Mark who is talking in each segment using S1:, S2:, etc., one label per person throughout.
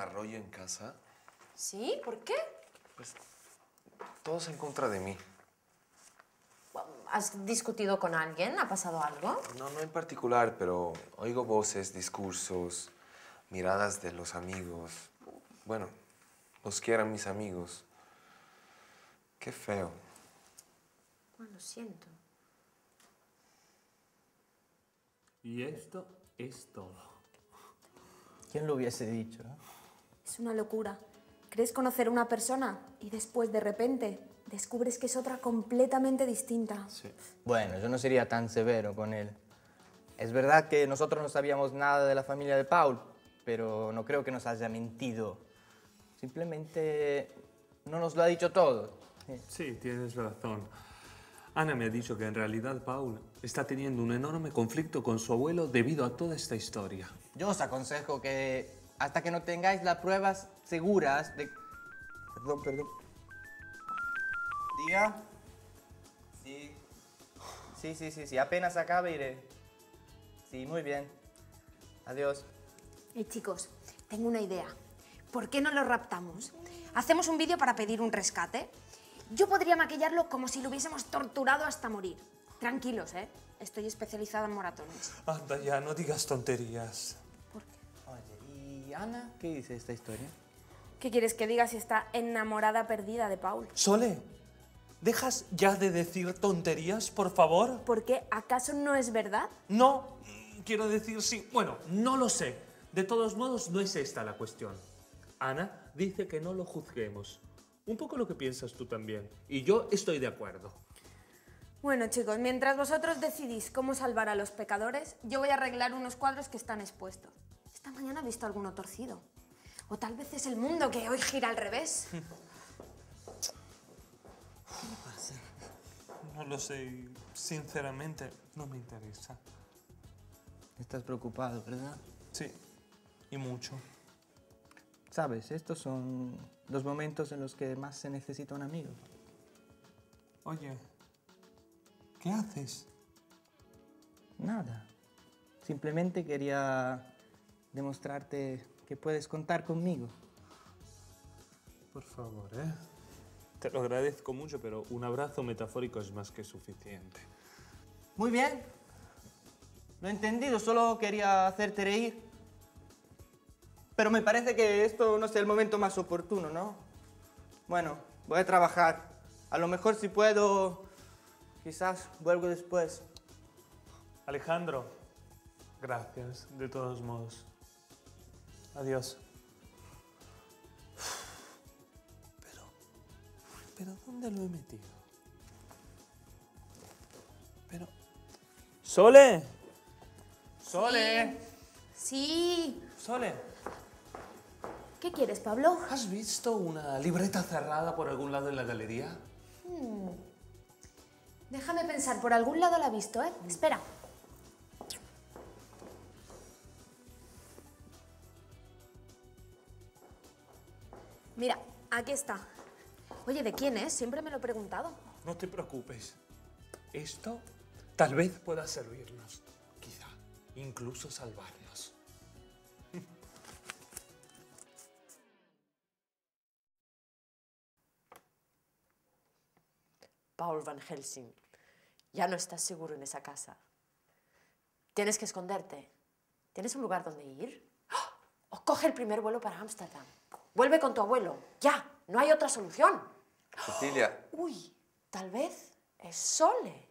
S1: arroyo en casa?
S2: ¿Sí? ¿Por qué? Pues
S1: todos en contra de mí.
S2: ¿Has discutido con alguien? ¿Ha pasado algo?
S1: No, no en particular, pero oigo voces, discursos, miradas de los amigos. Bueno, los que eran mis amigos. Qué feo.
S2: Bueno, siento.
S1: Y
S3: esto es todo. ¿Quién lo hubiese dicho? Eh?
S2: Es una
S4: locura. Crees conocer a una persona y después de repente descubres que es otra completamente distinta. Sí.
S5: Bueno, yo no sería tan severo con él. Es verdad que nosotros no sabíamos nada de la familia de Paul, pero no creo que nos haya mentido. Simplemente no nos lo ha dicho todo. Sí, tienes razón.
S3: Ana me ha dicho que en realidad Paul está teniendo un enorme conflicto con su abuelo debido a toda esta historia.
S5: Yo os aconsejo que hasta que no tengáis las pruebas seguras de... Perdón, perdón. Diga. Sí. Sí, sí, sí, sí. Apenas acabe iré. Sí, muy bien. Adiós.
S4: Eh, chicos, tengo una idea. ¿Por qué no lo raptamos? Hacemos un vídeo para pedir un rescate. Yo podría maquillarlo como si lo hubiésemos torturado hasta morir. Tranquilos, ¿eh? Estoy especializada en moratones.
S3: Anda ya, no digas tonterías. Ana, ¿qué dice esta historia?
S4: ¿Qué quieres que diga si está enamorada perdida de Paul?
S3: Sole, ¿dejas ya de decir tonterías, por favor?
S4: ¿Por qué? ¿Acaso no es verdad?
S3: No, mm, quiero decir sí. Bueno, no lo sé. De todos modos, no es esta la cuestión. Ana dice que no lo juzguemos. Un poco lo que piensas tú también. Y yo estoy de acuerdo.
S4: Bueno chicos, mientras vosotros decidís cómo salvar a los pecadores, yo voy a arreglar unos cuadros que están expuestos. Esta mañana he visto alguno torcido. O tal vez es el mundo que hoy gira al revés.
S3: No lo sé. Sinceramente, no me interesa.
S5: Estás preocupado, ¿verdad? Sí, y mucho. Sabes, estos son los momentos en los que más se necesita un amigo. Oye, ¿qué haces? Nada. Simplemente quería demostrarte que puedes contar conmigo. Por favor, ¿eh?
S3: Te lo agradezco mucho, pero un abrazo metafórico es más que suficiente.
S5: Muy bien. Lo he entendido, solo quería hacerte reír. Pero me parece que esto no es el momento más oportuno, ¿no? Bueno, voy a trabajar. A lo mejor si puedo, quizás vuelvo después. Alejandro,
S3: gracias, de todos modos. Adiós. Pero, pero ¿dónde lo he metido? Pero, Sole, Sole, Sí. Sole, ¿Qué quieres, Pablo? ¿has visto una libreta cerrada por algún lado en la galería? Hmm.
S4: Déjame pensar, por algún lado la he visto, ¿eh? Espera. Mira, aquí está. Oye, ¿de quién es? Siempre me lo he preguntado.
S3: No te preocupes. Esto tal vez pueda servirnos. Quizá incluso salvarnos.
S2: Paul Van Helsing, ya no estás seguro en esa casa. Tienes que esconderte. ¿Tienes un lugar donde ir? O ¡Oh! coge el primer vuelo para Ámsterdam. Vuelve con tu abuelo. Ya, no hay otra solución.
S1: Cecilia.
S2: Uy, tal vez es Sole,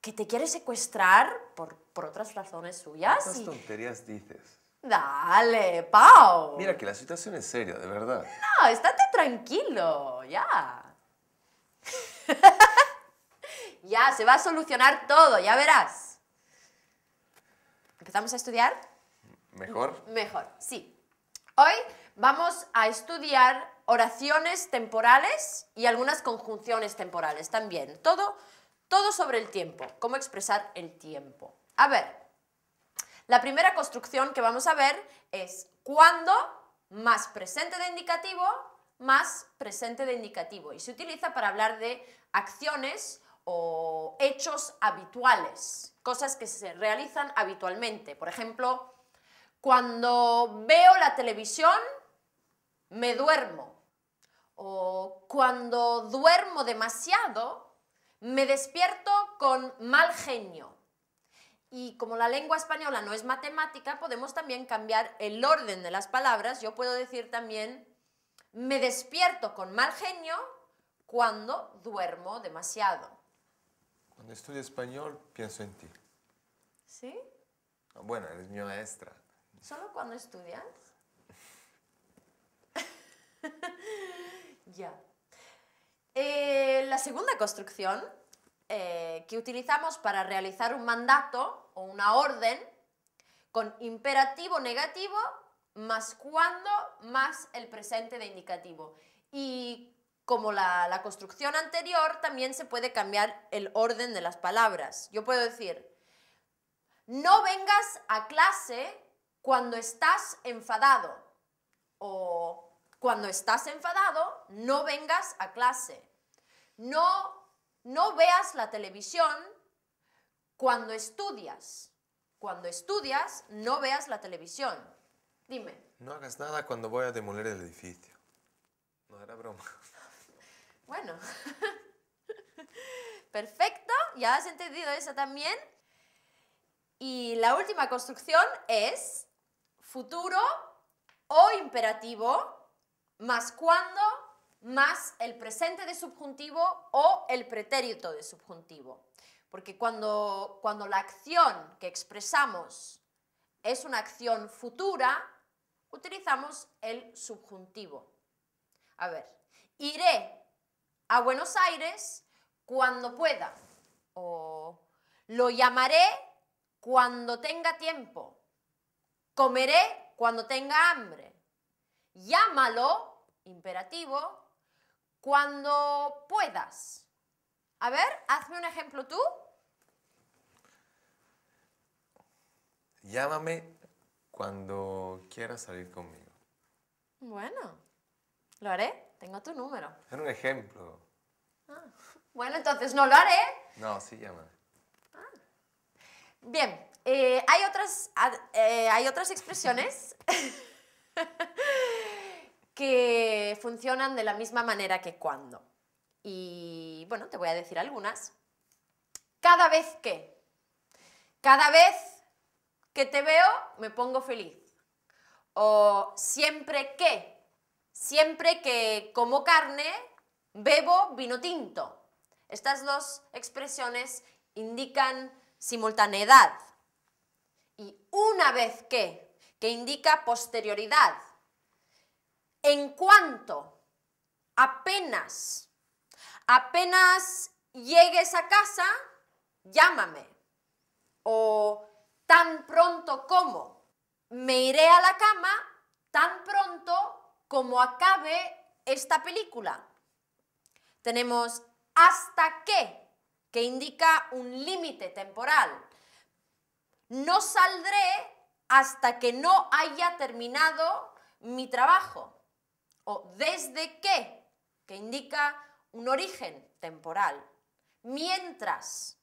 S2: que te quiere secuestrar por, otras razones suyas. ¿Qué
S1: tonterías dices?
S2: Dale, Pau. Mira
S1: que la situación es seria, de verdad.
S2: No, estate tranquilo, ya. ya, se va a solucionar todo, ya verás. ¿Empezamos a estudiar? Mejor. Mejor, sí. Hoy vamos a estudiar oraciones temporales y algunas conjunciones temporales también. Todo, sobre el tiempo, cómo expresar el tiempo. A ver, la primera construcción que vamos a ver es cuando más presente de indicativo más presente de indicativo y se utiliza para hablar de acciones o hechos habituales, cosas que se realizan habitualmente. Por ejemplo, cuando veo la televisión me duermo. O cuando duermo demasiado, me despierto con mal genio. Y como la lengua española no es matemática, podemos también cambiar el orden de las palabras. Yo puedo decir también, me despierto con mal genio cuando duermo demasiado.
S1: Cuando estudio español, pienso en ti. ¿Sí? Bueno, eres mi maestra.
S2: ¿Solo cuando estudias?
S1: ya.
S2: Eh, la segunda construcción eh, que utilizamos para realizar un mandato o una orden con imperativo negativo más cuando más el presente de indicativo. Y como la, la construcción anterior, también se puede cambiar el orden de las palabras. Yo puedo decir, no vengas a clase cuando estás enfadado. O cuando estás enfadado, no vengas a clase. No, no veas la televisión cuando estudias. Cuando estudias, no veas la televisión. Dime.
S1: No hagas nada cuando voy a demoler el edificio. No era broma.
S2: Bueno. Perfecto, ya has entendido eso también. Y la última construcción es futuro o imperativo más cuando, más el presente de subjuntivo o el pretérito de subjuntivo. Porque cuando, cuando la acción que expresamos es una acción futura, utilizamos el subjuntivo. A ver, iré a Buenos Aires cuando pueda. O lo llamaré cuando tenga tiempo. Comeré cuando tenga hambre. Llámalo imperativo, cuando puedas. A ver, hazme un ejemplo tú.
S1: Llámame cuando quieras salir conmigo.
S2: Bueno, lo haré. Tengo tu número.
S1: es un ejemplo.
S2: Ah, bueno, entonces no lo haré.
S1: No, sí, llámame. Ah.
S2: Bien, eh, hay, otras, eh, hay otras expresiones. que funcionan de la misma manera que cuando. Y bueno, te voy a decir algunas. Cada vez que, cada vez que te veo me pongo feliz. O siempre que, siempre que como carne bebo vino tinto. Estas dos expresiones indican simultaneidad. Y una vez que, que indica posterioridad en cuanto apenas, apenas llegues a casa, llámame. O tan pronto como. Me iré a la cama tan pronto como acabe esta película. Tenemos hasta que, que indica un límite temporal. No saldré hasta que no haya terminado mi trabajo o desde que, que indica un origen temporal. Mientras,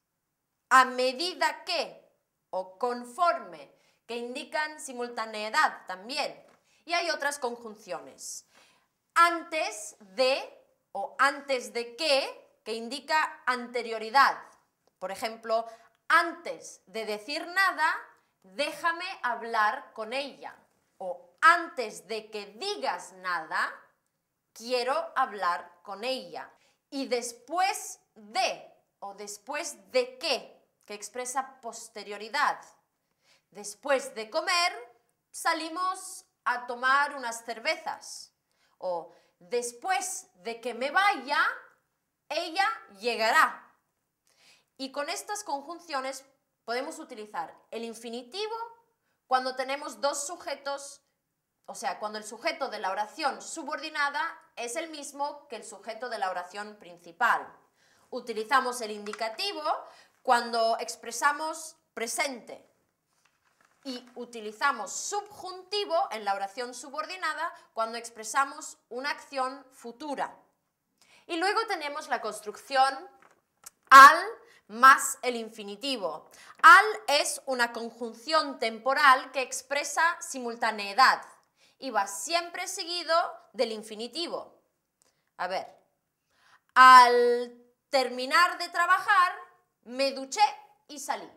S2: a medida que o conforme, que indican simultaneidad también. Y hay otras conjunciones. Antes de o antes de que, que indica anterioridad. Por ejemplo, antes de decir nada, déjame hablar con ella. O antes de que digas nada, quiero hablar con ella. Y después de o después de qué, que expresa posterioridad. Después de comer, salimos a tomar unas cervezas. O después de que me vaya, ella llegará. Y con estas conjunciones podemos utilizar el infinitivo cuando tenemos dos sujetos o sea, cuando el sujeto de la oración subordinada es el mismo que el sujeto de la oración principal. Utilizamos el indicativo cuando expresamos presente y utilizamos subjuntivo en la oración subordinada cuando expresamos una acción futura. Y luego tenemos la construcción al más el infinitivo. Al es una conjunción temporal que expresa simultaneidad iba siempre seguido del infinitivo. A ver, al terminar de trabajar, me duché y salí.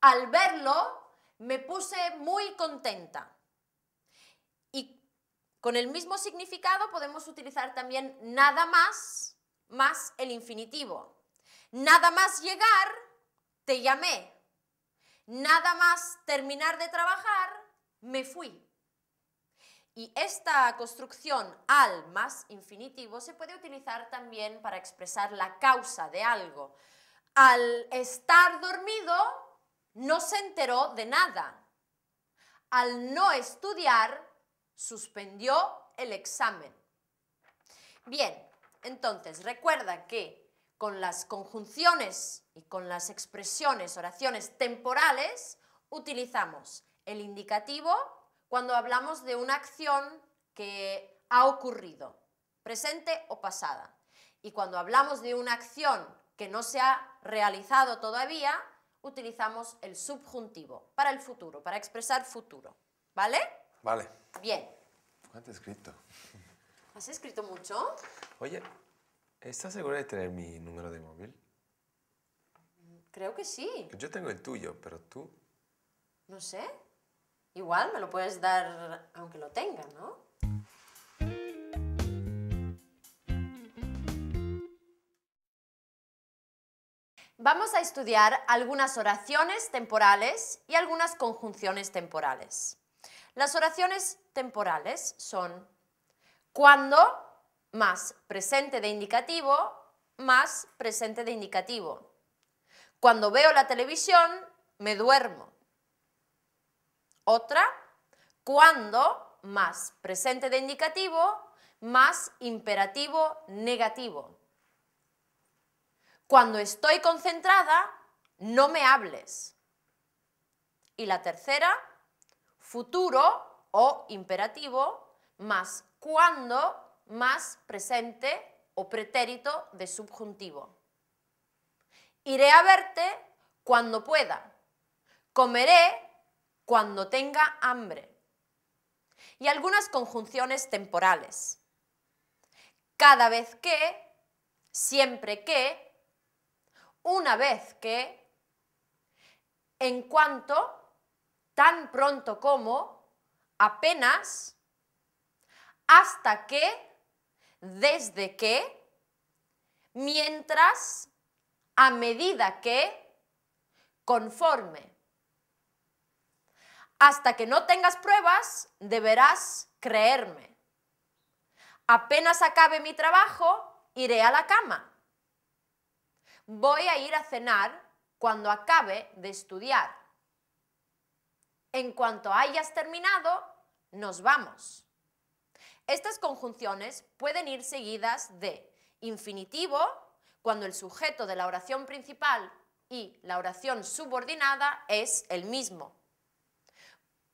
S2: Al verlo, me puse muy contenta. Y con el mismo significado podemos utilizar también nada más más el infinitivo. Nada más llegar, te llamé. Nada más terminar de trabajar, me fui. Y esta construcción al más infinitivo se puede utilizar también para expresar la causa de algo. Al estar dormido, no se enteró de nada. Al no estudiar, suspendió el examen. Bien, entonces recuerda que con las conjunciones y con las expresiones, oraciones temporales, utilizamos el indicativo cuando hablamos de una acción que ha ocurrido, presente o pasada. Y cuando hablamos de una acción que no se ha realizado todavía, utilizamos el subjuntivo para el futuro, para expresar futuro. ¿Vale? Vale. Bien.
S1: ¿Cuánto has escrito?
S2: ¿Has escrito mucho?
S1: Oye, ¿estás segura de tener mi número de móvil?
S2: Creo que sí.
S1: Yo tengo el tuyo, pero tú.
S2: No sé. Igual me lo puedes dar aunque lo tenga, ¿no? Vamos a estudiar algunas oraciones temporales y algunas conjunciones temporales. Las oraciones temporales son cuando más presente de indicativo más presente de indicativo. Cuando veo la televisión, me duermo. Otra, cuando más presente de indicativo más imperativo negativo. Cuando estoy concentrada, no me hables. Y la tercera, futuro o imperativo más cuando más presente o pretérito de subjuntivo. Iré a verte cuando pueda. Comeré cuando tenga hambre. Y algunas conjunciones temporales. Cada vez que, siempre que, una vez que, en cuanto, tan pronto como, apenas, hasta que, desde que, mientras, a medida que, conforme, hasta que no tengas pruebas, deberás creerme. Apenas acabe mi trabajo, iré a la cama. Voy a ir a cenar cuando acabe de estudiar. En cuanto hayas terminado, nos vamos. Estas conjunciones pueden ir seguidas de infinitivo, cuando el sujeto de la oración principal y la oración subordinada es el mismo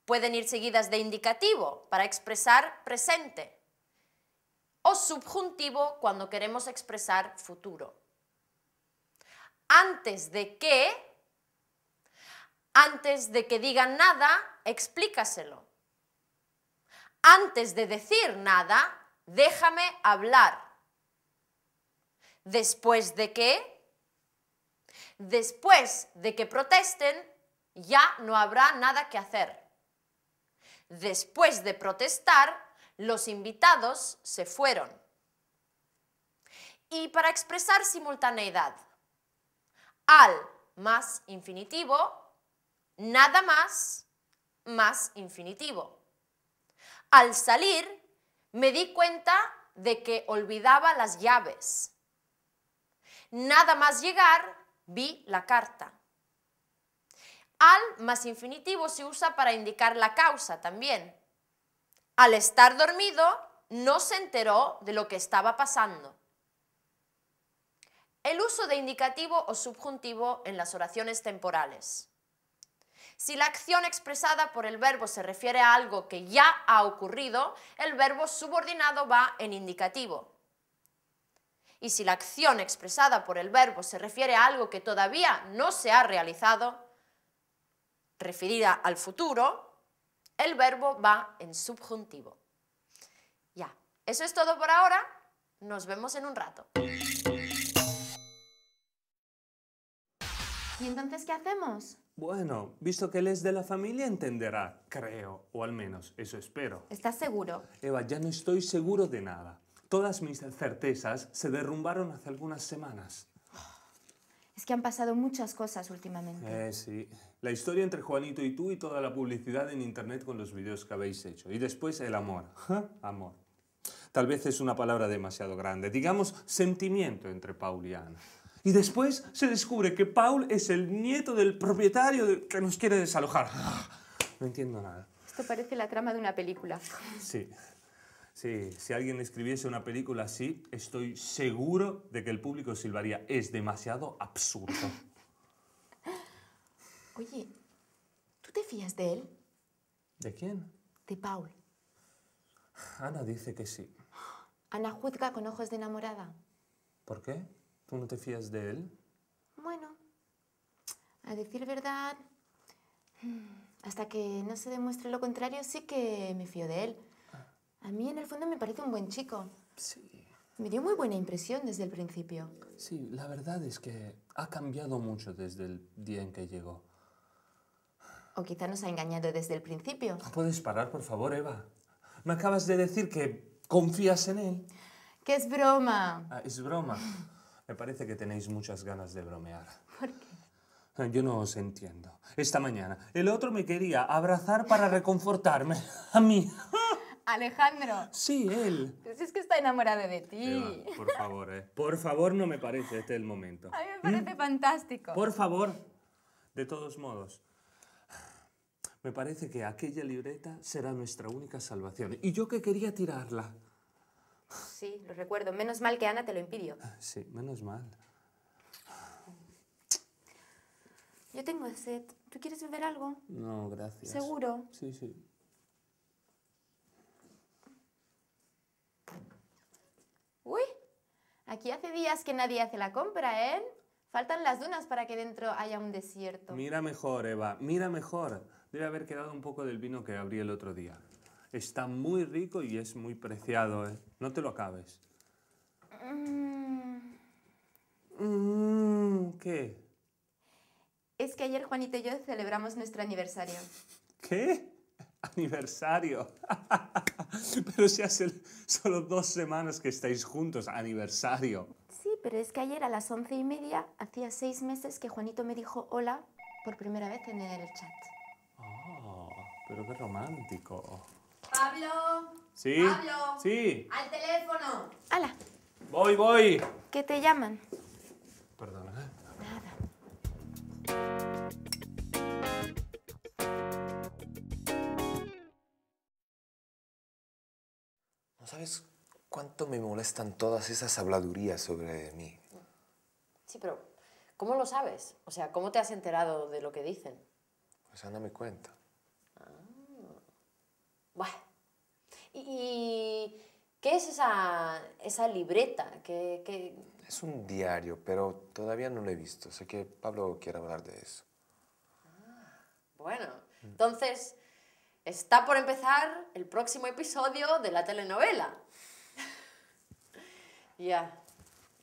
S2: pueden ir seguidas de indicativo para expresar presente o subjuntivo cuando queremos expresar futuro. Antes de que, antes de que digan nada, explícaselo. Antes de decir nada, déjame hablar. Después de que, después de que protesten, ya no habrá nada que hacer. Después de protestar, los invitados se fueron. Y para expresar simultaneidad, al más infinitivo, nada más, más infinitivo. Al salir, me di cuenta de que olvidaba las llaves. Nada más llegar, vi la carta. Al más infinitivo se usa para indicar la causa también. Al estar dormido, no se enteró de lo que estaba pasando. El uso de indicativo o subjuntivo en las oraciones temporales. Si la acción expresada por el verbo se refiere a algo que ya ha ocurrido, el verbo subordinado va en indicativo. Y si la acción expresada por el verbo se refiere a algo que todavía no se ha realizado, referida al futuro, el verbo va en subjuntivo. Ya, eso es todo por ahora. Nos vemos en un rato. ¿Y entonces qué hacemos?
S3: Bueno, visto que él es de la familia, entenderá, creo, o al menos eso espero.
S4: ¿Estás seguro?
S3: Eva, ya no estoy seguro de nada. Todas mis certezas se derrumbaron hace algunas semanas.
S4: Es que han pasado muchas cosas últimamente.
S3: Eh, sí. La historia entre Juanito y tú y toda la publicidad en internet con los vídeos que habéis hecho. Y después el amor. Amor. Tal vez es una palabra demasiado grande. Digamos sentimiento entre Paul y Ana. Y después se descubre que Paul es el nieto del propietario que nos quiere desalojar. Ah, no entiendo nada.
S4: Esto parece la trama de una película.
S3: Sí. Sí, si alguien escribiese una película así, estoy seguro de que el público silbaría. Es demasiado absurdo.
S4: Oye, ¿tú te fías de él? ¿De quién? De Paul.
S3: Ana dice que sí.
S4: Ana juzga con ojos de enamorada.
S3: ¿Por qué? ¿Tú no te fías de él?
S4: Bueno, a decir verdad, mm, hasta que no se demuestre lo contrario, sí que me fío de él. A mí en el fondo me parece un buen chico. Sí. Me dio muy buena impresión desde el principio.
S3: Sí, la verdad es que ha cambiado mucho desde el día en que llegó.
S4: O quizá nos ha engañado desde el principio.
S3: Ah, ¿Puedes parar, por favor, Eva? Me acabas de decir que confías en él.
S4: Que es broma.
S3: Ah, es broma. Me parece que tenéis muchas ganas de bromear. ¿Por qué? Ah, yo no os entiendo. Esta mañana, el otro me quería abrazar para reconfortarme. A mí.
S4: Alejandro.
S3: Sí, él.
S4: es que está enamorada de ti.
S3: por favor, eh. Por favor, no me parece este el momento. A mí
S4: me parece ¿Mm? fantástico. Por
S3: favor. De todos modos, me parece que aquella libreta será nuestra única salvación. Y yo que quería tirarla.
S4: Sí, lo recuerdo. Menos mal que Ana te lo impidió.
S3: Ah, sí, menos mal.
S4: Yo tengo sed. ¿Tú quieres beber algo? No, gracias. ¿Seguro? Sí, sí. Uy, aquí hace días que nadie hace la compra, ¿eh? Faltan las dunas para que dentro haya un desierto.
S3: Mira mejor, Eva, mira mejor. Debe haber quedado un poco del vino que abrí el otro día. Está muy rico y es muy preciado, ¿eh? No te lo acabes.
S1: Mm. Mm,
S3: ¿Qué?
S4: Es que ayer Juanito y yo celebramos nuestro aniversario.
S3: ¿Qué? aniversario. pero si hace solo dos semanas que estáis juntos, aniversario.
S4: Sí, pero es que ayer a las once y media hacía seis meses que Juanito me dijo hola por primera vez en el chat.
S3: Oh, pero qué romántico.
S4: Pablo.
S3: Sí. Pablo. Sí.
S4: Al teléfono. Hala.
S3: Voy, voy.
S4: ¿Qué te llaman? Perdona. Nada.
S1: ¿Sabes cuánto me molestan todas esas habladurías sobre mí?
S2: Sí, pero ¿cómo lo sabes? O sea, ¿cómo te has enterado de lo que dicen?
S1: Pues ándame cuenta. Ah.
S2: cuenta. ¿Y, qué es esa, esa libreta? Que
S1: Es un diario, pero todavía no lo he visto. Sé que Pablo quiere hablar de eso.
S2: Ah, bueno, entonces Está por empezar el próximo episodio de la telenovela. ya.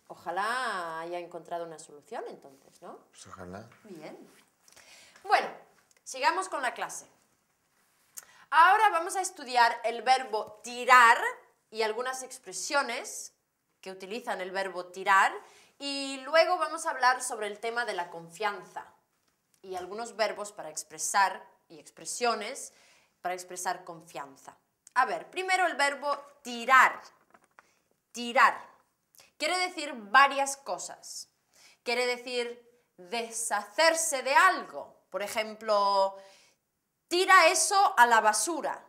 S2: Ojalá haya encontrado una solución entonces, ¿no? Pues ojalá. Bien. Bueno, sigamos con la clase. Ahora vamos a estudiar el verbo tirar y algunas expresiones que utilizan el verbo tirar y luego vamos a hablar sobre el tema de la confianza y algunos verbos para expresar y expresiones para expresar confianza. A ver, primero el verbo tirar. Tirar. Quiere decir varias cosas. Quiere decir deshacerse de algo. Por ejemplo, tira eso a la basura.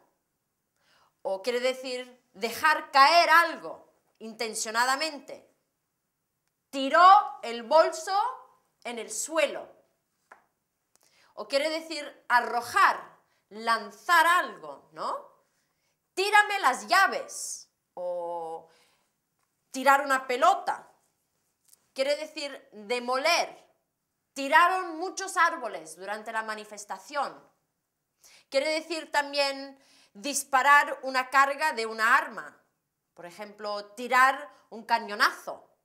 S2: O quiere decir dejar caer algo intencionadamente. Tiró el bolso en el suelo. O quiere decir arrojar lanzar algo, ¿no? Tírame las llaves o tirar una pelota. Quiere decir demoler. Tiraron muchos árboles durante la manifestación. Quiere decir también disparar una carga de una arma. Por ejemplo, tirar un cañonazo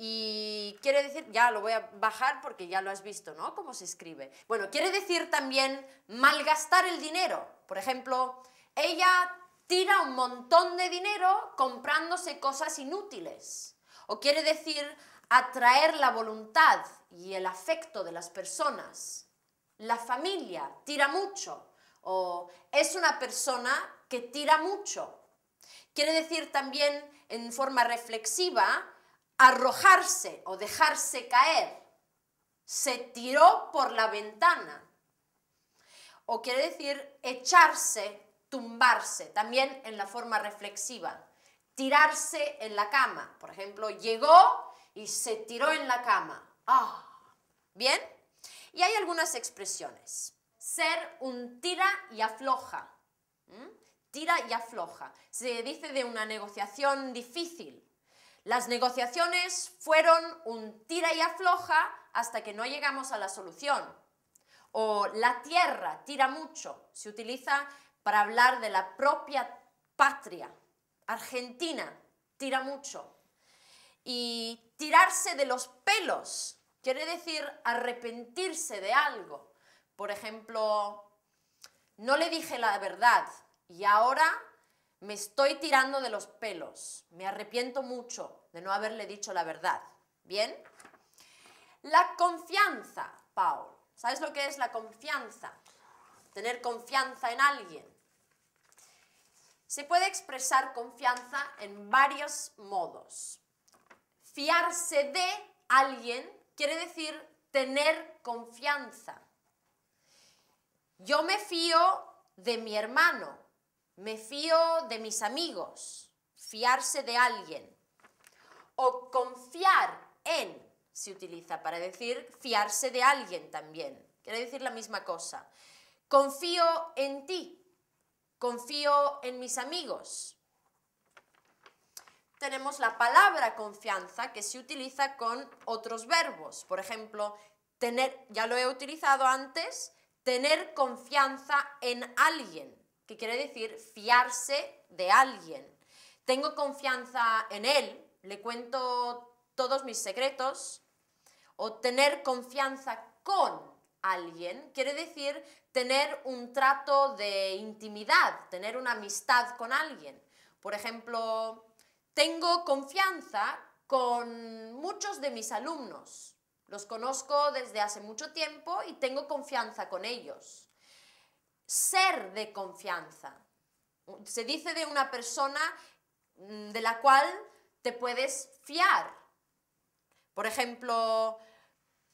S2: y quiere decir, ya lo voy a bajar porque ya lo has visto, ¿no? Cómo se escribe. Bueno, quiere decir también malgastar el dinero. Por ejemplo, ella tira un montón de dinero comprándose cosas inútiles. O quiere decir atraer la voluntad y el afecto de las personas. La familia tira mucho. O es una persona que tira mucho. Quiere decir también en forma reflexiva arrojarse o dejarse caer. Se tiró por la ventana. O quiere decir echarse, tumbarse, también en la forma reflexiva. Tirarse en la cama. Por ejemplo, llegó y se tiró en la cama. Ah, ¿bien? Y hay algunas expresiones. Ser un tira y afloja. ¿Mm? Tira y afloja. Se dice de una negociación difícil las negociaciones fueron un tira y afloja hasta que no llegamos a la solución. O la tierra tira mucho, se utiliza para hablar de la propia patria. Argentina tira mucho. Y tirarse de los pelos quiere decir arrepentirse de algo. Por ejemplo, no le dije la verdad y ahora me estoy tirando de los pelos. Me arrepiento mucho de no haberle dicho la verdad. ¿Bien? La confianza, Paul. ¿Sabes lo que es la confianza? Tener confianza en alguien. Se puede expresar confianza en varios modos. Fiarse de alguien quiere decir tener confianza. Yo me fío de mi hermano, me fío de mis amigos, fiarse de alguien. O confiar en se utiliza para decir fiarse de alguien también. Quiere decir la misma cosa. Confío en ti, confío en mis amigos. Tenemos la palabra confianza que se utiliza con otros verbos. Por ejemplo, tener, ya lo he utilizado antes, tener confianza en alguien que quiere decir fiarse de alguien. Tengo confianza en él, le cuento todos mis secretos, o tener confianza con alguien quiere decir tener un trato de intimidad, tener una amistad con alguien. Por ejemplo, tengo confianza con muchos de mis alumnos. Los conozco desde hace mucho tiempo y tengo confianza con ellos ser de confianza. Se dice de una persona mm, de la cual te puedes fiar. Por ejemplo,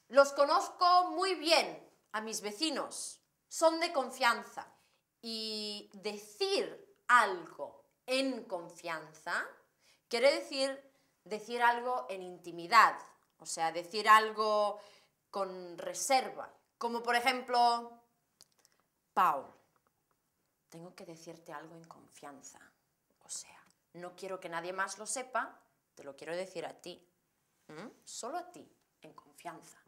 S2: los conozco muy bien a mis vecinos, son de confianza. Y decir algo en confianza quiere decir decir algo en intimidad, o sea, decir algo con reserva. Como por ejemplo, Paul, tengo que decirte algo en confianza. O sea, no quiero que nadie más lo sepa, te lo quiero decir a ti. Solo a ti, en confianza.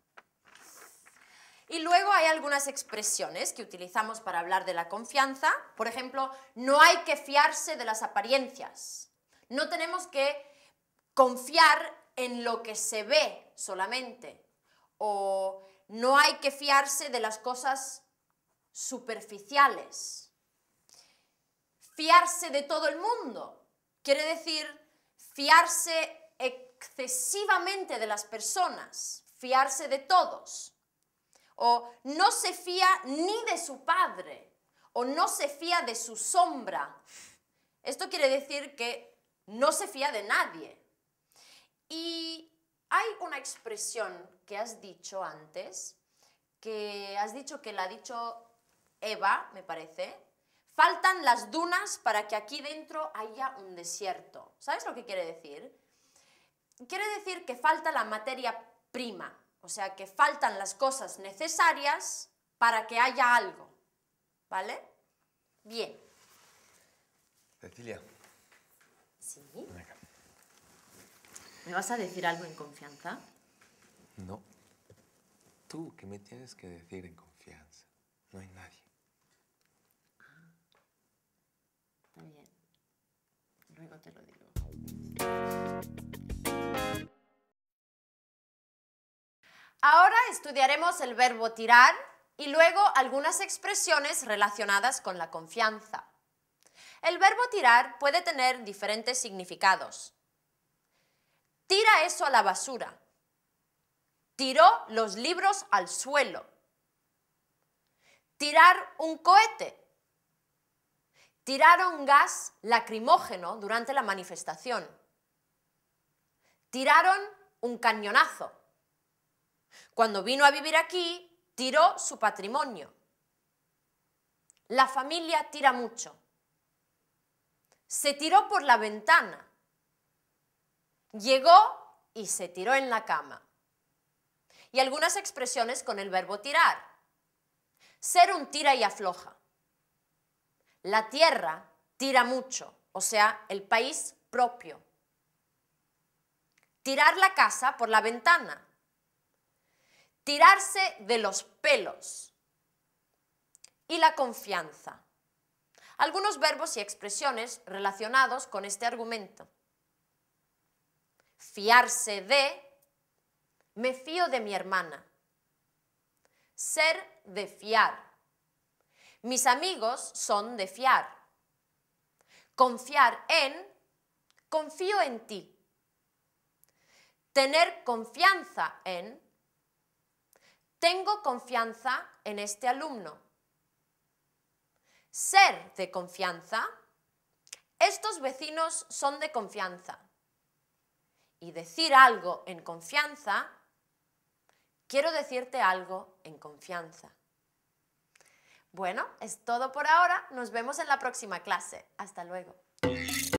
S2: Y luego hay algunas expresiones que utilizamos para hablar de la confianza. Por ejemplo, no hay que fiarse de las apariencias. No tenemos que confiar en lo que se ve solamente. O no hay que fiarse de las cosas superficiales. Fiarse de todo el mundo quiere decir fiarse excesivamente de las personas, fiarse de todos. O no se fía ni de su padre, o no se fía de su sombra. Esto quiere decir que no se fía de nadie. Y hay una expresión que has dicho antes, que has dicho que la ha dicho Eva, me parece, faltan las dunas para que aquí dentro haya un desierto. ¿Sabes lo que quiere decir? Quiere decir que falta la materia prima, o sea, que faltan las cosas necesarias para que haya algo. ¿Vale? Bien.
S1: Cecilia. Sí.
S2: ¿Me vas a decir algo en confianza?
S1: No. Tú que me tienes que decir en confianza. No hay nadie.
S2: Ahora estudiaremos el verbo tirar y luego algunas expresiones relacionadas con la confianza. El verbo tirar puede tener diferentes significados. Tira eso a la basura. Tiró los libros al suelo. Tirar un cohete. Tiraron gas lacrimógeno durante la manifestación. Tiraron un cañonazo. Cuando vino a vivir aquí, tiró su patrimonio. La familia tira mucho. Se tiró por la ventana. Llegó y se tiró en la cama. Y algunas expresiones con el verbo tirar. Ser un tira y afloja. La tierra tira mucho, o sea, el país propio. Tirar la casa por la ventana. Tirarse de los pelos. Y la confianza. Algunos verbos y expresiones relacionados con este argumento. Fiarse de, me fío de mi hermana. Ser de fiar. Mis amigos son de fiar. Confiar en, confío en ti. Tener confianza en, tengo confianza en este alumno. Ser de confianza, estos vecinos son de confianza. Y decir algo en confianza, quiero decirte algo en confianza. Bueno, es todo por ahora. Nos vemos en la próxima clase. Hasta luego.